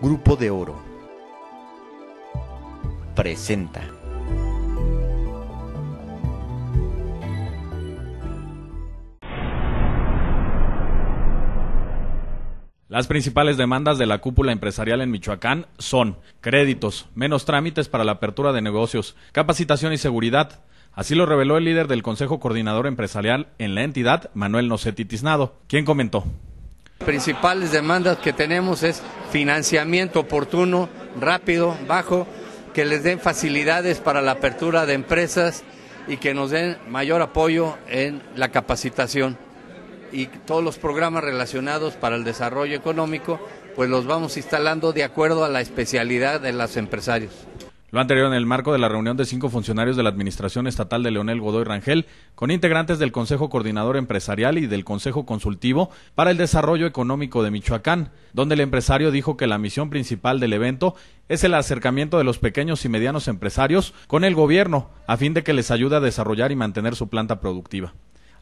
Grupo de Oro presenta. Las principales demandas de la cúpula empresarial en Michoacán son créditos, menos trámites para la apertura de negocios, capacitación y seguridad, Así lo reveló el líder del Consejo Coordinador Empresarial en la entidad, Manuel Nocetti Tiznado, quien comentó principales demandas que tenemos es financiamiento oportuno, rápido, bajo, que les den facilidades para la apertura de empresas y que nos den mayor apoyo en la capacitación. Y todos los programas relacionados para el desarrollo económico, pues los vamos instalando de acuerdo a la especialidad de los empresarios. Lo anterior en el marco de la reunión de cinco funcionarios de la Administración Estatal de Leonel Godoy Rangel con integrantes del Consejo Coordinador Empresarial y del Consejo Consultivo para el Desarrollo Económico de Michoacán, donde el empresario dijo que la misión principal del evento es el acercamiento de los pequeños y medianos empresarios con el gobierno a fin de que les ayude a desarrollar y mantener su planta productiva.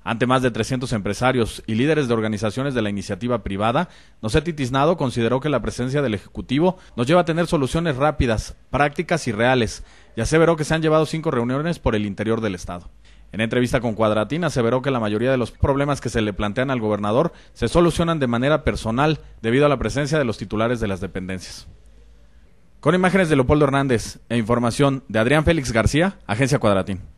Ante más de 300 empresarios y líderes de organizaciones de la iniciativa privada, Nocetitiznado Tiznado consideró que la presencia del Ejecutivo nos lleva a tener soluciones rápidas, prácticas y reales, y aseveró que se han llevado cinco reuniones por el interior del Estado. En entrevista con Cuadratín aseveró que la mayoría de los problemas que se le plantean al gobernador se solucionan de manera personal debido a la presencia de los titulares de las dependencias. Con imágenes de Leopoldo Hernández e información de Adrián Félix García, Agencia Cuadratín.